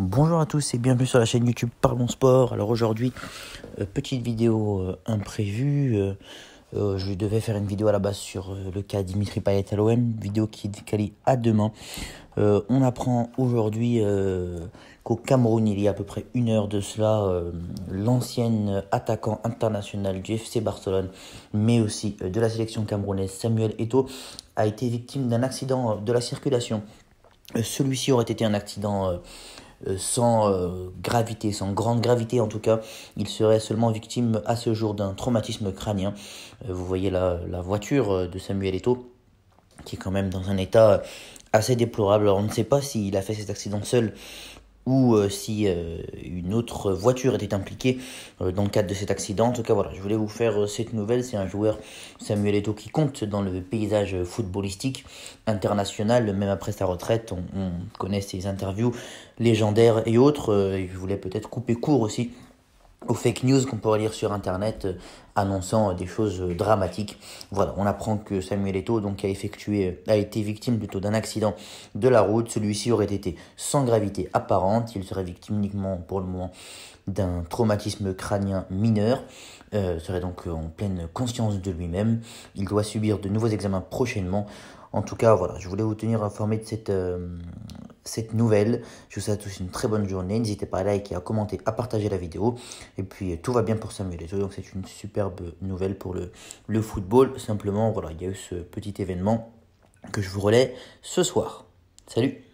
Bonjour à tous et bienvenue sur la chaîne YouTube Parlons Sport. Alors aujourd'hui, euh, petite vidéo euh, imprévue. Euh, je devais faire une vidéo à la base sur le cas Dimitri Payet à l'OM, vidéo qui est décalée à demain. on apprend aujourd'hui qu'au Cameroun, il y a à peu près une heure de cela, l'ancien attaquant international du FC Barcelone, mais aussi de la sélection camerounaise, Samuel Eto, a été victime d'un accident de la circulation. Celui-ci aurait été un accident euh, sans euh, gravité, sans grande gravité en tout cas. Il serait seulement victime à ce jour d'un traumatisme crânien. Euh, vous voyez la, la voiture de Samuel Eto qui est quand même dans un état assez déplorable. Alors on ne sait pas s'il a fait cet accident seul ou euh, si euh, une autre voiture était impliquée euh, dans le cadre de cet accident. En tout cas, voilà, je voulais vous faire cette nouvelle. C'est un joueur, Samuel Eto'o, qui compte dans le paysage footballistique international. Même après sa retraite, on, connaît ses interviews légendaires et autres. Il je voulais peut-être couper court aussi aux fake news qu'on pourrait lire sur internet euh, annonçant euh, des choses euh, dramatiques. Voilà, on apprend que Samuel Eto donc a effectué a été victime plutôt d'un accident de la route. Celui-ci aurait été sans gravité apparente, il serait victime uniquement pour le moment d'un traumatisme crânien mineur, serait donc en pleine conscience de lui-même. Il doit subir de nouveaux examens prochainement. En tout cas, voilà, je voulais vous tenir informé de cette cette nouvelle. Je vous souhaite à tous une très bonne journée. N'hésitez pas à liker, à commenter, à partager la vidéo. Et puis euh, tout va bien pour Samuel Donc c'est une superbe nouvelle pour le, le football. Simplement, voilà, il y a eu ce petit événement que je vous relais ce soir. Salut